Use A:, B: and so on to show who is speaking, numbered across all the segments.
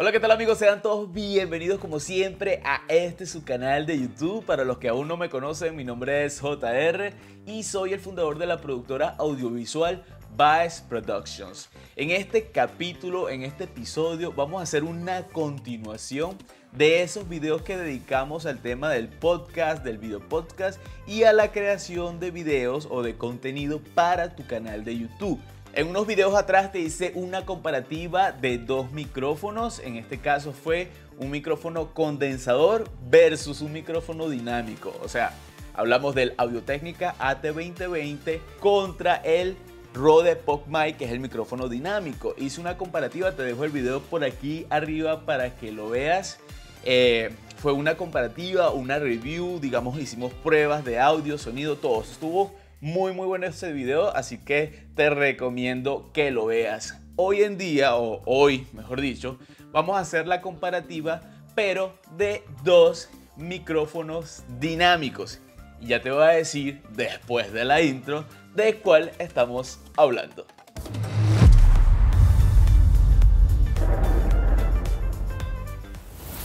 A: Hola, ¿qué tal amigos? Sean todos bienvenidos como siempre a este su canal de YouTube. Para los que aún no me conocen, mi nombre es JR y soy el fundador de la productora audiovisual Vice Productions. En este capítulo, en este episodio, vamos a hacer una continuación de esos videos que dedicamos al tema del podcast, del video podcast y a la creación de videos o de contenido para tu canal de YouTube. En unos videos atrás te hice una comparativa de dos micrófonos, en este caso fue un micrófono condensador versus un micrófono dinámico, o sea, hablamos del Audio Técnica AT2020 contra el Rode PodMic, que es el micrófono dinámico. Hice una comparativa, te dejo el video por aquí arriba para que lo veas. Eh, fue una comparativa, una review, digamos, hicimos pruebas de audio, sonido, todo. Estuvo muy muy bueno este video, así que te recomiendo que lo veas. Hoy en día, o hoy mejor dicho, vamos a hacer la comparativa, pero de dos micrófonos dinámicos. Y ya te voy a decir, después de la intro, de cuál estamos hablando.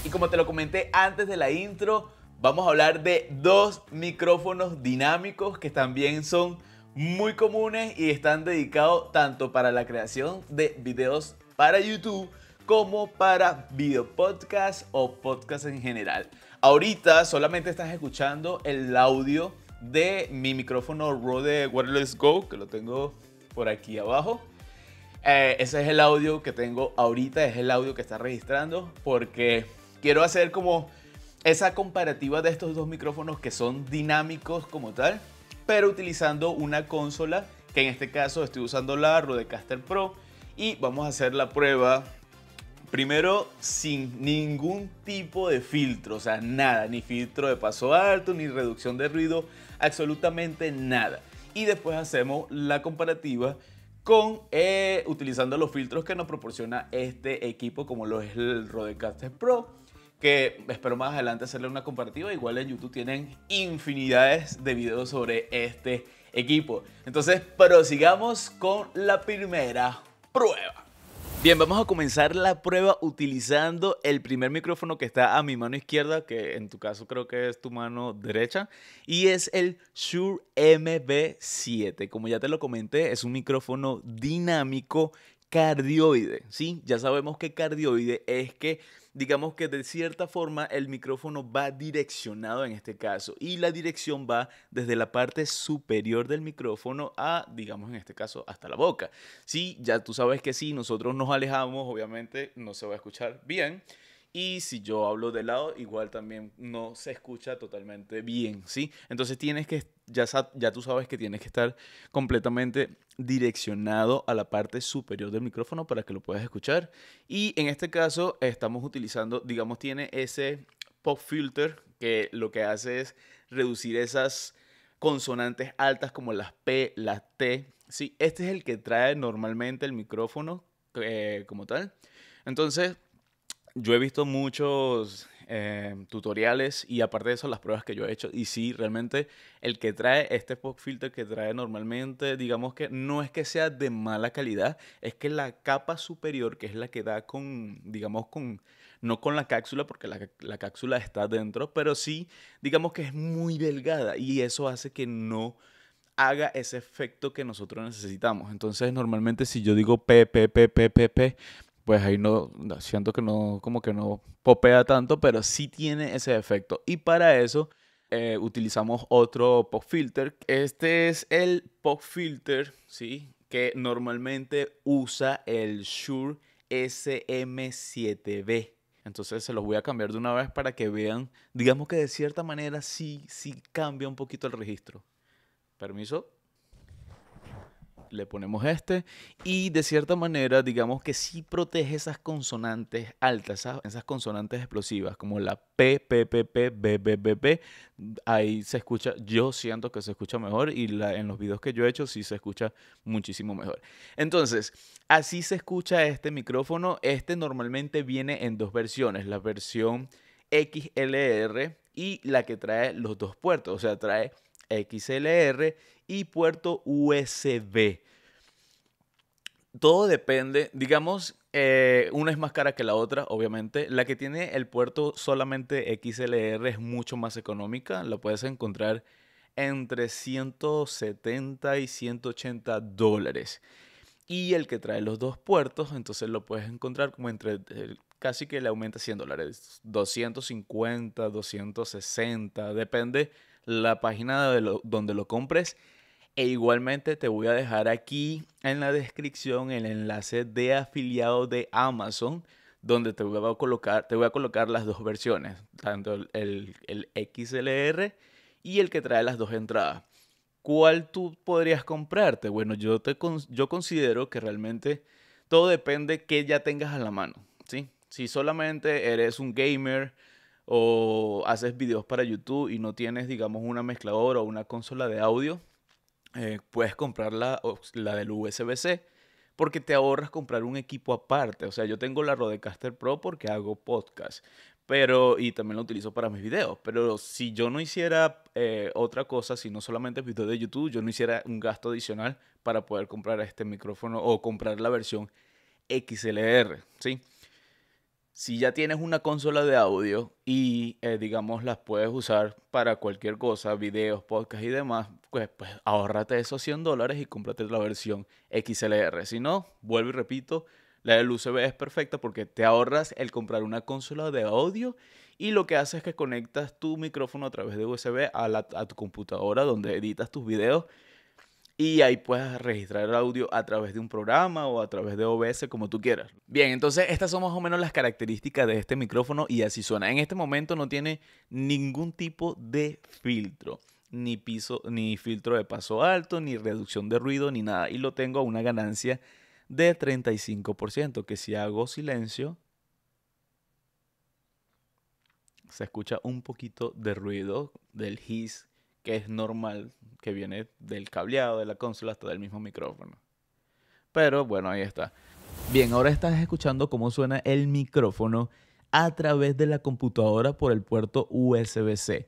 A: Y como te lo comenté antes de la intro, vamos a hablar de dos micrófonos dinámicos que también son muy comunes y están dedicados tanto para la creación de videos para YouTube como para video podcast o podcast en general. Ahorita solamente estás escuchando el audio de mi micrófono Rode Wireless Go, que lo tengo por aquí abajo. Eh, ese es el audio que tengo ahorita, es el audio que está registrando, porque quiero hacer como esa comparativa de estos dos micrófonos que son dinámicos como tal, pero utilizando una consola, que en este caso estoy usando la Rodecaster Pro, y vamos a hacer la prueba Primero, sin ningún tipo de filtro, o sea, nada, ni filtro de paso alto, ni reducción de ruido, absolutamente nada. Y después hacemos la comparativa con eh, utilizando los filtros que nos proporciona este equipo, como lo es el Rodecaster Pro que espero más adelante hacerle una comparativa. Igual en YouTube tienen infinidades de videos sobre este equipo. Entonces, prosigamos con la primera prueba. Bien, vamos a comenzar la prueba utilizando el primer micrófono que está a mi mano izquierda, que en tu caso creo que es tu mano derecha, y es el Shure MB7. Como ya te lo comenté, es un micrófono dinámico cardioide, ¿sí? Ya sabemos que cardioide es que, digamos que de cierta forma el micrófono va direccionado en este caso y la dirección va desde la parte superior del micrófono a, digamos en este caso, hasta la boca. Sí, ya tú sabes que si nosotros nos alejamos, obviamente no se va a escuchar bien. Y si yo hablo de lado, igual también no se escucha totalmente bien, ¿sí? Entonces tienes que ya, tú sabes que tienes que estar completamente direccionado a la parte superior del micrófono para que lo puedas escuchar. Y en este caso estamos utilizando, digamos, tiene ese pop filter que lo que hace es reducir esas consonantes altas como las P, las T. Sí, este es el que trae normalmente el micrófono eh, como tal. Entonces, yo he visto muchos Em, tutoriales y aparte de eso las pruebas que yo he hecho. Y sí, realmente el que trae este pop filter que trae normalmente, digamos que no es que sea de mala calidad, es que la capa superior, que es la que da con, digamos, con, no con la cápsula, porque la, cápsula está dentro, pero sí, digamos que es muy delgada y eso hace que no haga ese efecto que nosotros necesitamos. Entonces, normalmente si yo digo P, P, pues ahí no, siento que no, como que no popea tanto, pero sí tiene ese efecto. Y para eso eh, utilizamos otro pop filter. Este es el pop filter, ¿sí? Que normalmente usa el Shure SM7B. Entonces se los voy a cambiar de una vez para que vean, digamos que de cierta manera sí, sí cambia un poquito el registro. Permiso le ponemos este y de cierta manera digamos que sí protege esas consonantes altas, esas, consonantes explosivas como la P, P, P, P, B, B, B, B. Ahí se escucha, yo siento que se escucha mejor y en los videos que yo he hecho sí se escucha muchísimo mejor. Entonces, así se escucha este micrófono. Este normalmente viene en dos versiones, la versión XLR y la que trae los dos puertos, o sea, trae XLR y puerto USB. Todo depende, digamos, eh, una es más cara que la otra, obviamente. La que tiene el puerto solamente XLR es mucho más económica, Lo puedes encontrar entre 170 y 180 dólares. Y el que trae los dos puertos, entonces lo puedes encontrar como entre eh, casi que le aumenta 100 dólares, 250, 260, depende la página donde lo compres. E igualmente te voy a dejar aquí en la descripción el enlace de afiliado de Amazon, donde te voy a colocar, te voy a colocar las dos versiones, tanto el, XLR y el que trae las dos entradas. ¿Cuál tú podrías comprarte? Bueno, yo, te, yo considero que realmente todo depende que ya tengas a la mano, ¿sí? Si solamente eres un gamer, o haces videos para YouTube y no tienes, digamos, una mezcladora o una consola de audio, eh, puedes comprar la, del USB-C porque te ahorras comprar un equipo aparte. O sea, yo tengo la Rodecaster Pro porque hago podcast, pero y también lo utilizo para mis videos. Pero si yo no hiciera eh, otra cosa, si no solamente videos de YouTube, yo no hiciera un gasto adicional para poder comprar este micrófono o comprar la versión XLR, ¿sí? si ya tienes una consola de audio y, eh, digamos, las puedes usar para cualquier cosa, videos, podcast y demás, pues, pues ahorrate esos 100 dólares y cómprate la versión XLR. Si no, vuelvo y repito, la del USB es perfecta porque te ahorras el comprar una consola de audio y lo que haces es que conectas tu micrófono a través de USB a, a tu computadora donde editas tus videos y ahí puedes registrar el audio a través de un programa o a través de OBS como tú quieras. Bien, entonces estas son más o menos las características de este micrófono y así suena. En este momento no tiene ningún tipo de filtro. Ni, piso, ni filtro de paso alto, ni reducción de ruido, ni nada. Y lo tengo a una ganancia de 35%, que si hago silencio, se escucha un poquito de ruido del hiss que es normal, que viene del cableado, de la consola, hasta del mismo micrófono. Pero bueno, ahí está. Bien, ahora estás escuchando cómo suena el micrófono a través de la computadora por el puerto USB-C.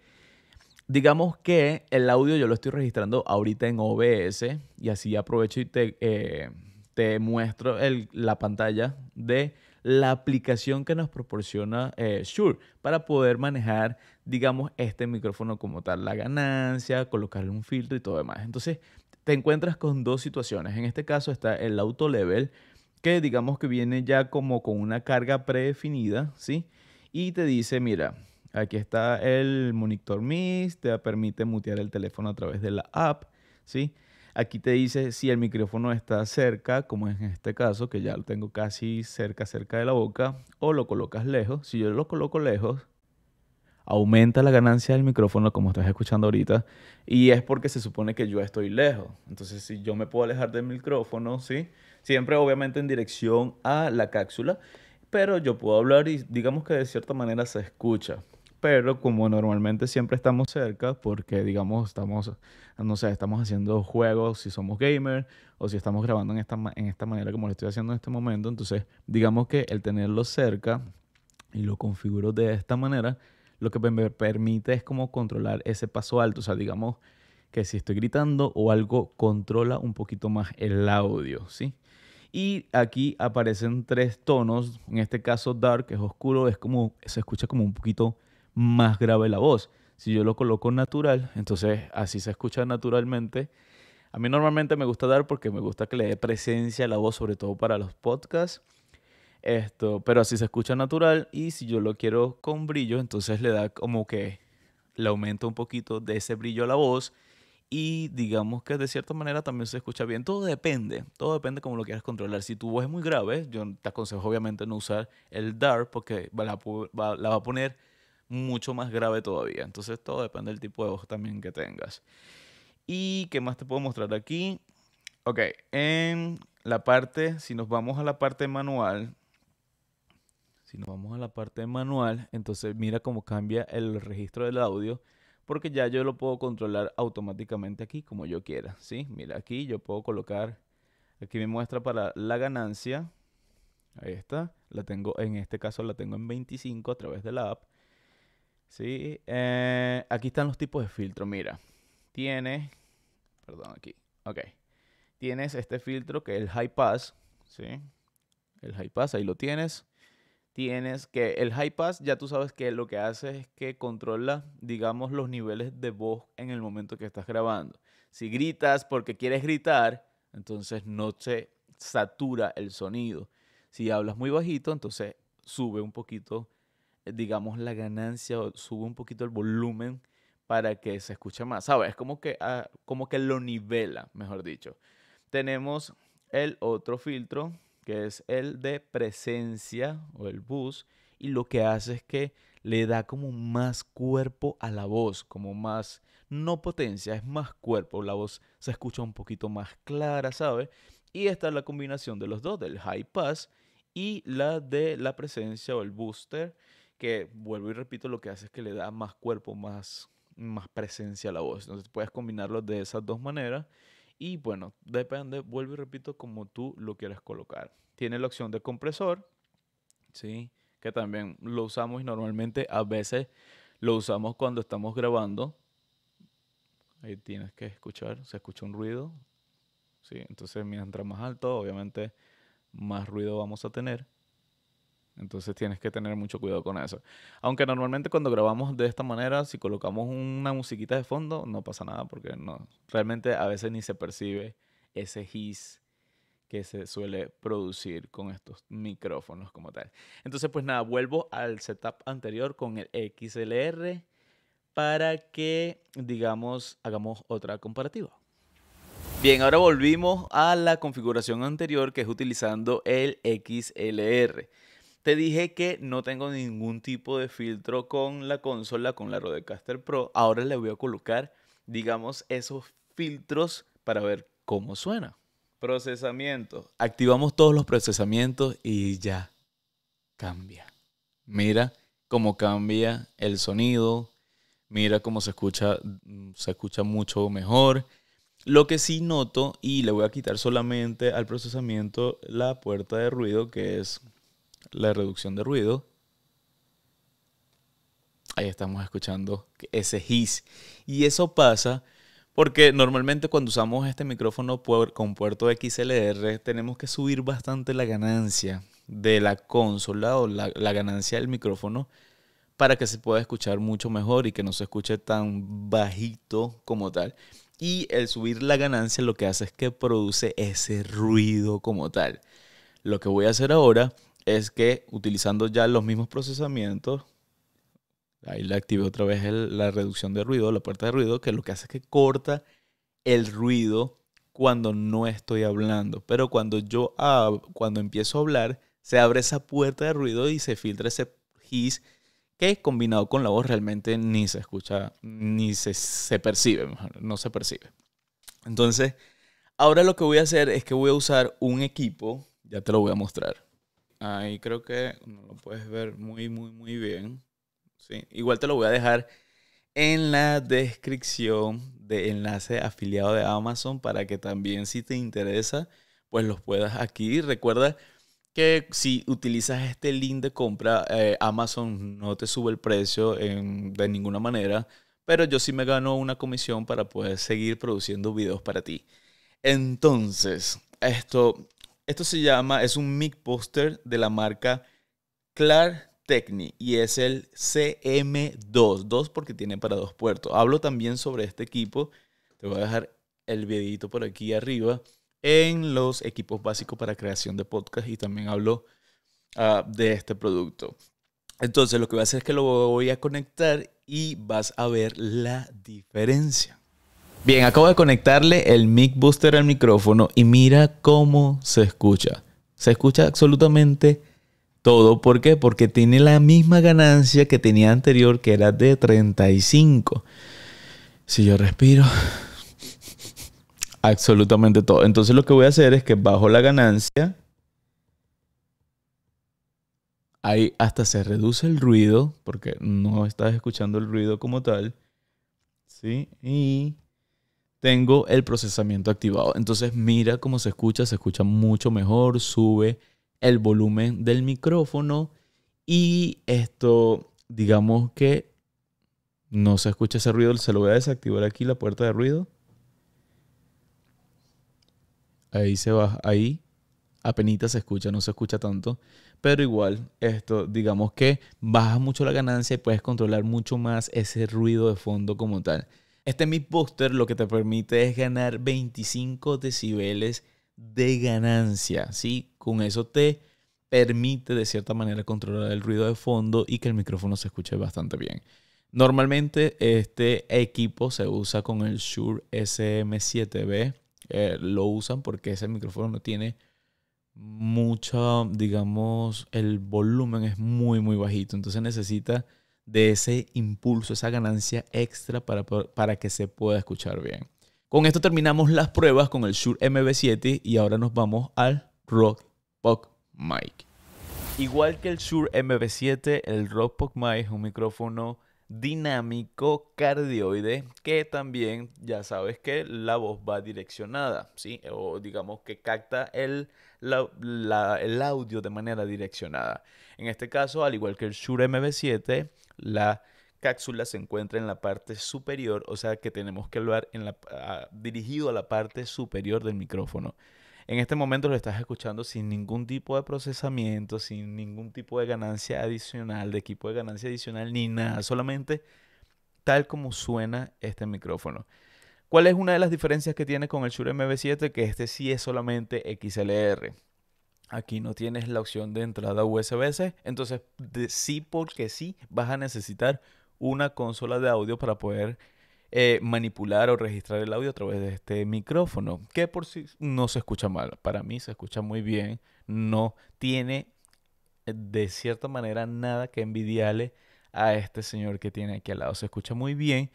A: Digamos que el audio yo lo estoy registrando ahorita en OBS y así aprovecho y te, eh, te muestro el, la pantalla de la aplicación que nos proporciona eh, Sure para poder manejar, digamos, este micrófono como tal, la ganancia, colocarle un filtro y todo demás. Entonces, te encuentras con dos situaciones. En este caso está el auto level, que digamos que viene ya como con una carga predefinida, ¿sí? Y te dice, mira, aquí está el monitor MIX, te permite mutear el teléfono a través de la app, ¿sí? Aquí te dice si el micrófono está cerca, como en este caso, que ya lo tengo casi cerca, cerca de la boca, o lo colocas lejos. Si yo lo coloco lejos, aumenta la ganancia del micrófono, como estás escuchando ahorita, y es porque se supone que yo estoy lejos. Entonces, si yo me puedo alejar del micrófono, ¿sí? Siempre, obviamente, en dirección a la cápsula, pero yo puedo hablar y digamos que de cierta manera se escucha pero como normalmente siempre estamos cerca, porque digamos, estamos, no sé, estamos haciendo juegos si somos gamers o si estamos grabando en esta, en esta manera como lo estoy haciendo en este momento, entonces digamos que el tenerlo cerca y lo configuro de esta manera, lo que me permite es como controlar ese paso alto, o sea, digamos que si estoy gritando o algo, controla un poquito más el audio, ¿sí? Y aquí aparecen tres tonos, en este caso dark, que es oscuro, es como, se escucha como un poquito más grave la voz. Si yo lo coloco natural, entonces así se escucha naturalmente. A mí normalmente me gusta dar porque me gusta que le dé presencia a la voz, sobre todo para los podcasts. Esto, pero así se escucha natural y si yo lo quiero con brillo, entonces le da como que le aumenta un poquito de ese brillo a la voz y digamos que de cierta manera también se escucha bien. Todo depende, todo depende cómo lo quieras controlar. Si tu voz es muy grave, yo te aconsejo obviamente no usar el dar porque la va a poner mucho más grave todavía. Entonces todo depende del tipo de voz también que tengas. ¿Y qué más te puedo mostrar aquí? Ok, en la parte, si nos vamos a la parte manual, si nos vamos a la parte manual, entonces mira cómo cambia el registro del audio, porque ya yo lo puedo controlar automáticamente aquí como yo quiera, ¿sí? Mira, aquí yo puedo colocar, aquí me muestra para la ganancia, ahí está, la tengo, en este caso la tengo en 25 a través de la app, Sí, eh, aquí están los tipos de filtro. Mira, tienes, perdón, aquí, ok. Tienes este filtro que es el high pass, ¿sí? El high pass, ahí lo tienes. Tienes que el high pass, ya tú sabes que lo que hace es que controla, digamos, los niveles de voz en el momento que estás grabando. Si gritas porque quieres gritar, entonces no se satura el sonido. Si hablas muy bajito, entonces sube un poquito eh, digamos, la ganancia o sube un poquito el volumen para que se escuche más, ¿sabes? Es como que, ah, como que lo nivela, mejor dicho. Tenemos el otro filtro, que es el de presencia o el bus, y lo que hace es que le da como más cuerpo a la voz, como más, no potencia, es más cuerpo, la voz se escucha un poquito más clara, ¿sabes? Y esta es la combinación de los dos, del high pass y la de la presencia o el booster, que vuelvo y repito, lo que hace es que le da más cuerpo, más, más presencia a la voz. Entonces puedes combinarlo de esas dos maneras y bueno, depende, vuelvo y repito, como tú lo quieras colocar. Tiene la opción de compresor, ¿sí? Que también lo usamos y normalmente a veces lo usamos cuando estamos grabando. Ahí tienes que escuchar, se escucha un ruido. Sí, entonces mientras más alto, obviamente más ruido vamos a tener. Entonces tienes que tener mucho cuidado con eso. Aunque normalmente cuando grabamos de esta manera, si colocamos una musiquita de fondo, no pasa nada porque no, realmente a veces ni se percibe ese his que se suele producir con estos micrófonos como tal. Entonces pues nada, vuelvo al setup anterior con el XLR para que digamos hagamos otra comparativa. Bien, ahora volvimos a la configuración anterior que es utilizando el XLR. Te dije que no tengo ningún tipo de filtro con la consola, con la Rodecaster Pro. Ahora le voy a colocar, digamos, esos filtros para ver cómo suena. Procesamiento. Activamos todos los procesamientos y ya cambia. Mira cómo cambia el sonido. Mira cómo se escucha, mm, se escucha mucho mejor. Lo que sí noto, y le voy a quitar solamente al procesamiento la puerta de ruido, que es la reducción de ruido. Ahí estamos escuchando ese hiss. Y eso pasa porque normalmente cuando usamos este micrófono con puerto XLR tenemos que subir bastante la ganancia de la consola o la, la ganancia del micrófono para que se pueda escuchar mucho mejor y que no se escuche tan bajito como tal. Y el subir la ganancia lo que hace es que produce ese ruido como tal. Lo que voy a hacer ahora es que utilizando ya los mismos procesamientos, ahí le activé otra vez la reducción de ruido, la puerta de ruido, que lo que hace es que corta el ruido cuando no estoy hablando. Pero cuando yo cuando empiezo a hablar, se abre esa puerta de ruido y se filtra ese hiss que combinado con la voz realmente ni se escucha, ni se, se percibe, no se percibe. Entonces, ahora lo que voy a hacer es que voy a usar un equipo, ya te lo voy a mostrar. Ahí creo que lo puedes ver muy, muy, muy bien. Igual te lo voy a dejar en la descripción de enlace afiliado de Amazon para que también si te interesa, pues los puedas aquí. Recuerda que si utilizas este link de compra, eh, Amazon no te sube el precio de ninguna manera, pero yo sí me gano una comisión para poder seguir produciendo videos para ti. Entonces, esto, esto se llama, es un mic poster de la marca Clar y es el CM2, 2 porque tiene para dos puertos. Hablo también sobre este equipo, te voy a dejar el videito por aquí arriba en los equipos básicos para creación de podcast y también hablo ah, de este producto. Entonces lo que voy a hacer es que lo voy a conectar y vas a ver la diferencia. Bien, acabo de conectarle el mic booster al micrófono y mira cómo se escucha. Se escucha absolutamente todo. ¿Por qué? Porque tiene la misma ganancia que tenía anterior, que era de 35. Si yo respiro, absolutamente todo. Entonces lo que voy a hacer es que bajo la ganancia. Ahí hasta se reduce el ruido, porque no estás escuchando el ruido como tal. ¿Sí? Y tengo el procesamiento activado. Entonces mira cómo se escucha, se escucha mucho mejor, sube el volumen del micrófono y esto, digamos que no se escucha ese ruido, se lo voy a desactivar aquí la puerta de ruido. Ahí se va, ahí apenas se escucha, no se escucha tanto, pero igual esto, digamos que baja mucho la ganancia y puedes controlar mucho más ese ruido de fondo como tal. Este Midbuster lo que te permite es ganar 25 decibeles de ganancia, ¿sí? Con eso te permite de cierta manera controlar el ruido de fondo y que el micrófono se escuche bastante bien. Normalmente este equipo se usa con el Shure SM7B. Eh, lo usan porque ese micrófono no tiene mucho, digamos, el volumen es muy, muy bajito. Entonces necesita de ese impulso, esa ganancia extra para, que se pueda escuchar bien. Con esto terminamos las pruebas con el Shure mv 7 y ahora nos vamos al Rock Pop Mic. Igual que el Shure mv 7 el Rock Pop Mic es un micrófono dinámico cardioide que también ya sabes que la voz va direccionada, ¿sí? O digamos que capta el, audio de manera direccionada. En este caso, al igual que el Shure MV7, la cápsula se encuentra en la parte superior, o sea que tenemos que hablar en la, ah, dirigido a la parte superior del micrófono en este momento lo estás escuchando sin ningún tipo de procesamiento, sin ningún tipo de ganancia adicional, de equipo de ganancia adicional, ni nada, solamente tal como suena este micrófono. ¿Cuál es una de las diferencias que tiene con el Shure MV7? Que este sí es solamente XLR. Aquí no tienes la opción de entrada USB-C, entonces sí porque sí vas a necesitar una consola de audio para poder eh, manipular o registrar el audio a través de este micrófono, que por sí no se escucha mal. Para mí se escucha muy bien. No tiene eh, de cierta manera nada que envidiarle a este señor que tiene aquí al lado. Se escucha muy bien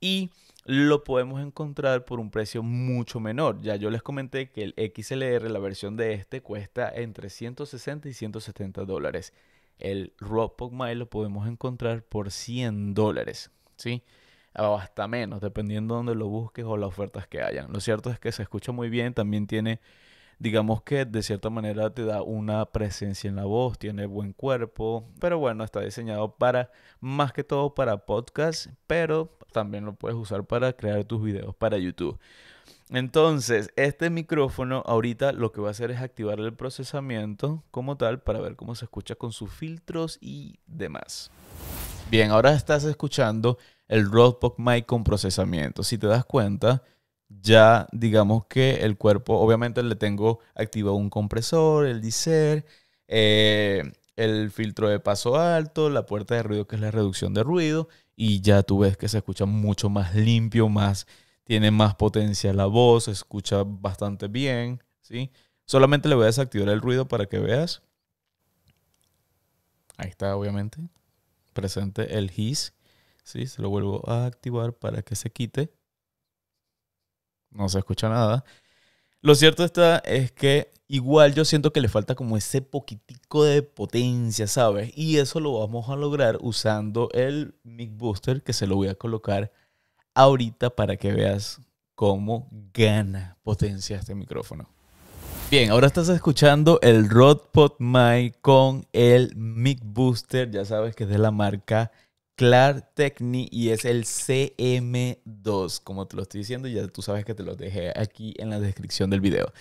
A: y lo podemos encontrar por un precio mucho menor. Ya yo les comenté que el XLR, la versión de este, cuesta entre 160 y 170 dólares. El Pop Mile lo podemos encontrar por 100 dólares, ¿sí? o hasta menos, dependiendo donde lo busques o las ofertas que hayan. Lo cierto es que se escucha muy bien, también tiene, digamos que de cierta manera te da una presencia en la voz, tiene buen cuerpo, pero bueno, está diseñado para, más que todo para podcast, pero también lo puedes usar para crear tus videos para YouTube. Entonces, este micrófono ahorita lo que va a hacer es activar el procesamiento como tal para ver cómo se escucha con sus filtros y demás. Bien, ahora estás escuchando el roadblock mic con procesamiento. Si te das cuenta, ya digamos que el cuerpo, obviamente le tengo activado un compresor, el diser eh, el filtro de paso alto, la puerta de ruido que es la reducción de ruido y ya tú ves que se escucha mucho más limpio, más tiene más potencia la voz, se escucha bastante bien, ¿sí? Solamente le voy a desactivar el ruido para que veas. Ahí está obviamente presente el hiss ¿sí? Se lo vuelvo a activar para que se quite. No se escucha nada. Lo cierto está es que igual yo siento que le falta como ese poquitico de potencia, ¿sabes? Y eso lo vamos a lograr usando el Mic Booster que se lo voy a colocar ahorita para que veas cómo gana potencia este micrófono. Bien, ahora estás escuchando el Rode PodMic con el Mic Booster, ya sabes que es de la marca Techni y es el CM2. Como te lo estoy diciendo, ya tú sabes que te lo dejé aquí en la descripción del video.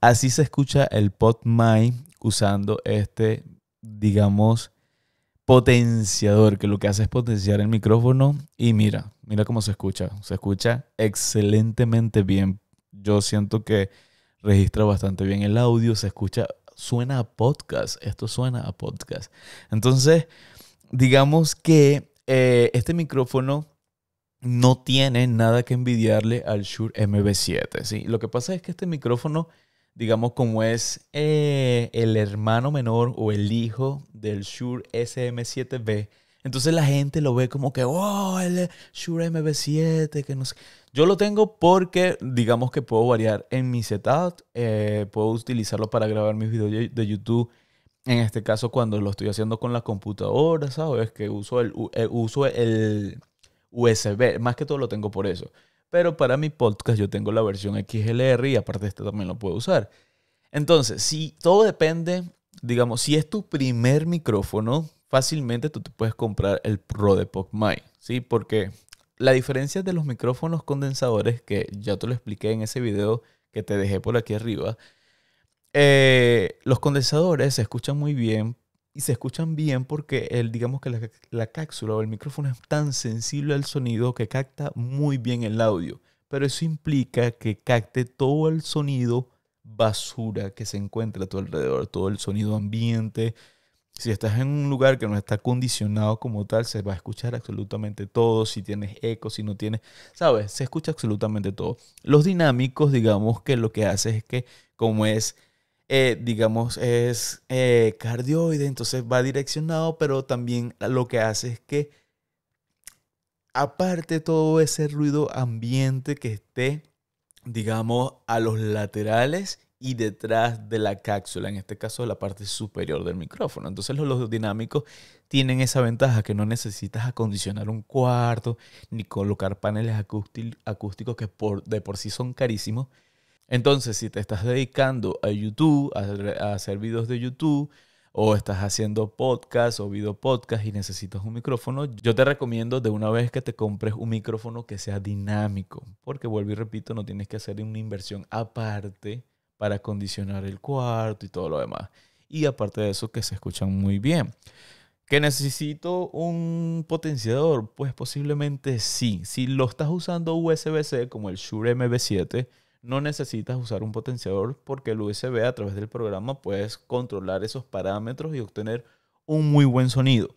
A: Así se escucha el My usando este, digamos, potenciador, que lo que hace es potenciar el micrófono. Y mira, mira cómo se escucha. Se escucha excelentemente bien. Yo siento que registra bastante bien el audio, se escucha, suena a podcast. Esto suena a podcast. Entonces, digamos que eh, este micrófono no tiene nada que envidiarle al Shure MB7. ¿sí? Lo que pasa es que este micrófono, digamos, como es eh, el hermano menor o el hijo del Shure SM7B, entonces la gente lo ve como que, oh, el Shure MB7, que no Yo lo tengo porque, digamos que puedo variar en mi setup, eh, puedo utilizarlo para grabar mis videos de YouTube en este caso cuando lo estoy haciendo con la computadora, ¿sabes? Que uso el, eh, uso el USB, más que todo lo tengo por eso. Pero para mi podcast yo tengo la versión XLR y aparte este también lo puedo usar. Entonces, si todo depende, digamos, si es tu primer micrófono, fácilmente tú te puedes comprar el Pro de PogMic, ¿sí? Porque la diferencia de los micrófonos condensadores, que ya te lo expliqué en ese video que te dejé por aquí arriba, eh, los condensadores se escuchan muy bien y se escuchan bien porque el, digamos que la, cápsula o el micrófono es tan sensible al sonido que capta muy bien el audio. Pero eso implica que capte todo el sonido basura que se encuentra a tu alrededor, todo el sonido ambiente. Si estás en un lugar que no está condicionado como tal, se va a escuchar absolutamente todo. Si tienes eco, si no tienes, sabes, se escucha absolutamente todo. Los dinámicos, digamos que lo que hace es que como es eh, digamos, es eh, cardioide, entonces va direccionado, pero también lo que hace es que, aparte todo ese ruido ambiente que esté, digamos, a los laterales y detrás de la cápsula, en este caso la parte superior del micrófono. Entonces los, los dinámicos tienen esa ventaja que no necesitas acondicionar un cuarto ni colocar paneles acústicos que por, de por sí son carísimos, entonces, si te estás dedicando a YouTube, a, hacer videos de YouTube, o estás haciendo podcast o video podcast y necesitas un micrófono, yo te recomiendo de una vez que te compres un micrófono que sea dinámico, porque vuelvo y repito, no tienes que hacer una inversión aparte para acondicionar el cuarto y todo lo demás. Y aparte de eso, que se escuchan muy bien. ¿Que necesito un potenciador? Pues posiblemente sí. Si lo estás usando USB-C como el Shure mv 7 no necesitas usar un potenciador porque el USB a través del programa puedes controlar esos parámetros y obtener un muy buen sonido.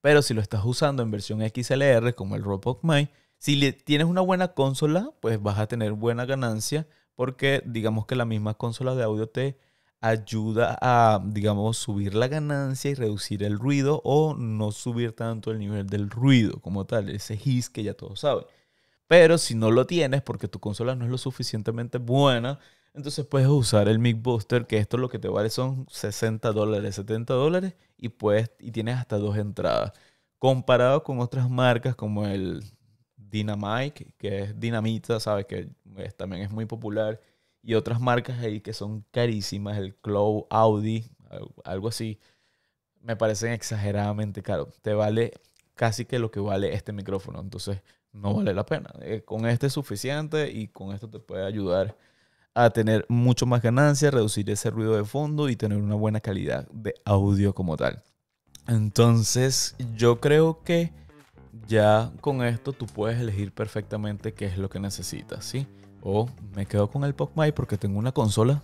A: Pero si lo estás usando en versión XLR como el Roboc My, si tienes una buena consola, pues vas a tener buena ganancia porque digamos que la misma consola de audio te ayuda a, digamos, subir la ganancia y reducir el ruido o no subir tanto el nivel del ruido como tal, ese hiss que ya todos saben. Pero si no lo tienes porque tu consola no es lo suficientemente buena, entonces puedes usar el Mic Booster, que esto lo que te vale son 60 dólares, 70 dólares y, y tienes hasta dos entradas. Comparado con otras marcas como el Dynamite, que es Dinamita, ¿sabes? Que también es muy popular. Y otras marcas ahí que son carísimas, el Cloud, Audi, algo así, me parecen exageradamente caros. Te vale casi que lo que vale este micrófono. Entonces, no vale la pena. Eh, con este es suficiente y con esto te puede ayudar a tener mucho más ganancia, reducir ese ruido de fondo y tener una buena calidad de audio como tal. Entonces yo creo que ya con esto tú puedes elegir perfectamente qué es lo que necesitas, ¿sí? O me quedo con el PopMic porque tengo una consola,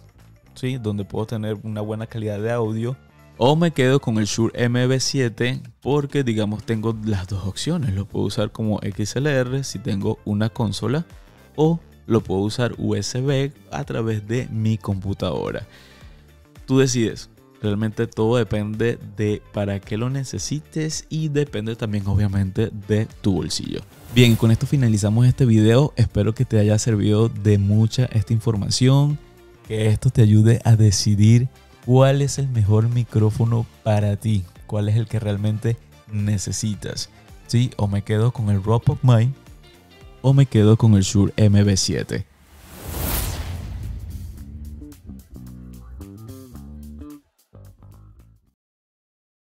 A: ¿sí? Donde puedo tener una buena calidad de audio o me quedo con el Shure mv 7 porque digamos tengo las dos opciones. Lo puedo usar como XLR si tengo una consola o lo puedo usar USB a través de mi computadora. Tú decides. Realmente todo depende de para qué lo necesites y depende también obviamente de tu bolsillo. Bien, con esto finalizamos este video. Espero que te haya servido de mucha esta información, que esto te ayude a decidir cuál es el mejor micrófono para ti, cuál es el que realmente necesitas. ¿Sí? O me quedo con el of my o me quedo con el Shure mv 7